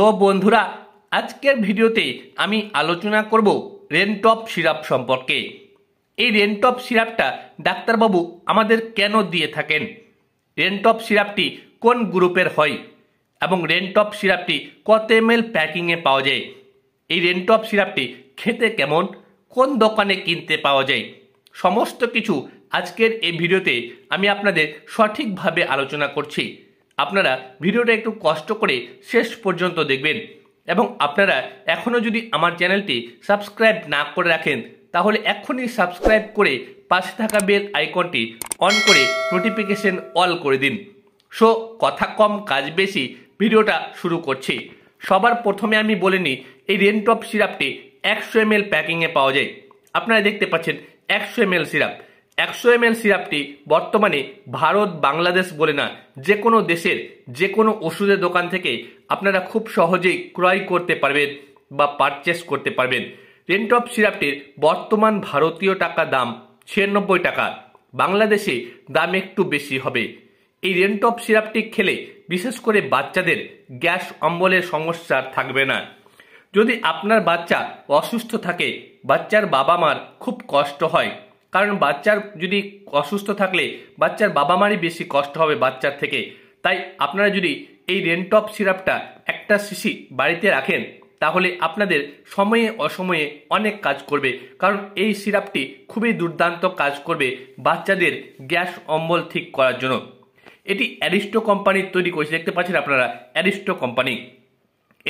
তো বন্ধুরা আজকের ভিডিওতে আমি আলোচনা করব রেনটপ সিরাপ সম্পর্কে এই রেনটপ সিরাপটা ডাক্তারবাবু আমাদের কেন দিয়ে থাকেন রেনটপ সিরাপটি কোন গ্রুপের হয় এবং রেনটপ সিরাপটি কত এম এল প্যাকিংয়ে পাওয়া যায় এই রেনটপ সিরাপটি খেতে কেমন কোন দোকানে কিনতে পাওয়া যায় সমস্ত কিছু আজকের এই ভিডিওতে আমি আপনাদের সঠিকভাবে আলোচনা করছি আপনারা ভিডিওটা একটু কষ্ট করে শেষ পর্যন্ত দেখবেন এবং আপনারা এখনও যদি আমার চ্যানেলটি সাবস্ক্রাইব না করে রাখেন তাহলে এক্ষুনি সাবস্ক্রাইব করে পাশে থাকা বেল আইকনটি অন করে নোটিফিকেশন অল করে দিন সো কথা কম কাজ বেশি ভিডিওটা শুরু করছি সবার প্রথমে আমি বলে নিই এই রেনটপ সিরাপটি একশো এম প্যাকিংয়ে পাওয়া যায় আপনারা দেখতে পাচ্ছেন একশো এম সিরাপ একশো এম সিরাপটি বর্তমানে ভারত বাংলাদেশ বলে না যে কোনো দেশের যে কোনো ওষুধের দোকান থেকে আপনারা খুব সহজেই ক্রয় করতে পারবেন বা পারচেস করতে পারবেন রেন্ট অফ সিরাপটির বর্তমান ভারতীয় টাকা দাম ছিয়ানব্বই টাকা বাংলাদেশে দাম একটু বেশি হবে এই অফ সিরাপটি খেলে বিশেষ করে বাচ্চাদের গ্যাস অম্বলের সমস্যা থাকবে না যদি আপনার বাচ্চা অসুস্থ থাকে বাচ্চার বাবা মার খুব কষ্ট হয় কারণ বাচ্চার যদি অসুস্থ থাকলে বাচ্চার বাবা মারই বেশি কষ্ট হবে বাচ্চার থেকে তাই আপনারা যদি এই রেনটপ সিরাপটা একটা শিশি বাড়িতে রাখেন তাহলে আপনাদের সময়ে অসময়ে অনেক কাজ করবে কারণ এই সিরাপটি খুবই দুর্দান্ত কাজ করবে বাচ্চাদের গ্যাস অম্বল ঠিক করার জন্য এটি অ্যারিস্টো কোম্পানির তৈরি করেছে দেখতে পাচ্ছেন আপনারা অ্যারিস্টো কোম্পানি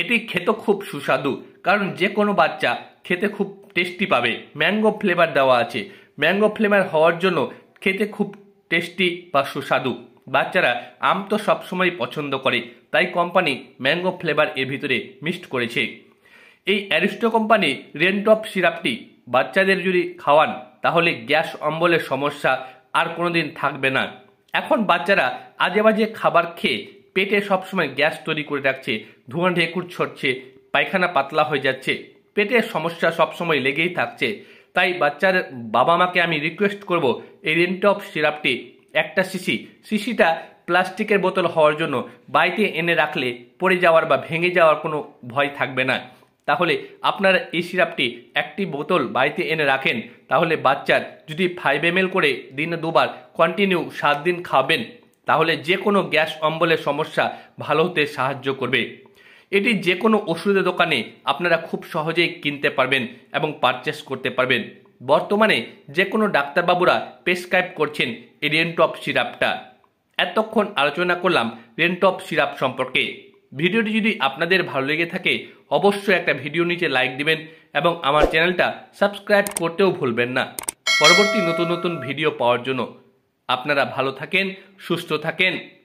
এটি খেতে খুব সুস্বাদু কারণ যে কোনো বাচ্চা খেতে খুব টেস্টি পাবে ম্যাঙ্গো ফ্লেভার দেওয়া আছে ম্যাঙ্গো ফ্লেভার হওয়ার জন্য খেতে খুব টেস্টি বা সুস্বাদু বাচ্চারা আম তো সবসময় পছন্দ করে তাই কোম্পানি ম্যাঙ্গো ফ্লেভার এর ভিতরে মিক্সড করেছে এই অ্যারিস্টো কোম্পানি রেনটপ সিরাপটি বাচ্চাদের যদি খাওয়ান তাহলে গ্যাস অম্বলের সমস্যা আর কোনোদিন থাকবে না এখন বাচ্চারা আজে বাজে খাবার খেয়ে পেটে সবসময় গ্যাস তৈরি করে রাখছে ধোঁয়া ঢেকুর ছড়ছে পায়খানা পাতলা হয়ে যাচ্ছে পেটের সমস্যা সবসময় লেগেই থাকছে তাই বাচ্চার বাবা মাকে আমি রিকোয়েস্ট করব এই রেন্টপ সিরাপটি একটা শিশি শিশিটা প্লাস্টিকের বোতল হওয়ার জন্য বাড়িতে এনে রাখলে পড়ে যাওয়ার বা ভেঙে যাওয়ার কোনো ভয় থাকবে না তাহলে আপনার এই সিরাপটি একটি বোতল বাড়িতে এনে রাখেন তাহলে বাচ্চার যদি ফাইভ এম করে দিনে দুবার কন্টিনিউ সাত দিন খাবেন তাহলে যে কোনো গ্যাস অম্বলের সমস্যা ভালো হতে সাহায্য করবে এটি যে কোনো ওষুধের দোকানে আপনারা খুব সহজেই কিনতে পারবেন এবং পারচেস করতে পারবেন বর্তমানে যে কোনো ডাক্তারবাবুরা প্রেসক্রাইব করছেন এই রেন্টপ সিরাপটা এতক্ষণ আলোচনা করলাম রেন্টপ সিরাপ সম্পর্কে ভিডিওটি যদি আপনাদের ভালো লেগে থাকে অবশ্যই একটা ভিডিও নিচে লাইক দিবেন এবং আমার চ্যানেলটা সাবস্ক্রাইব করতেও ভুলবেন না পরবর্তী নতুন নতুন ভিডিও পাওয়ার জন্য আপনারা ভালো থাকেন সুস্থ থাকেন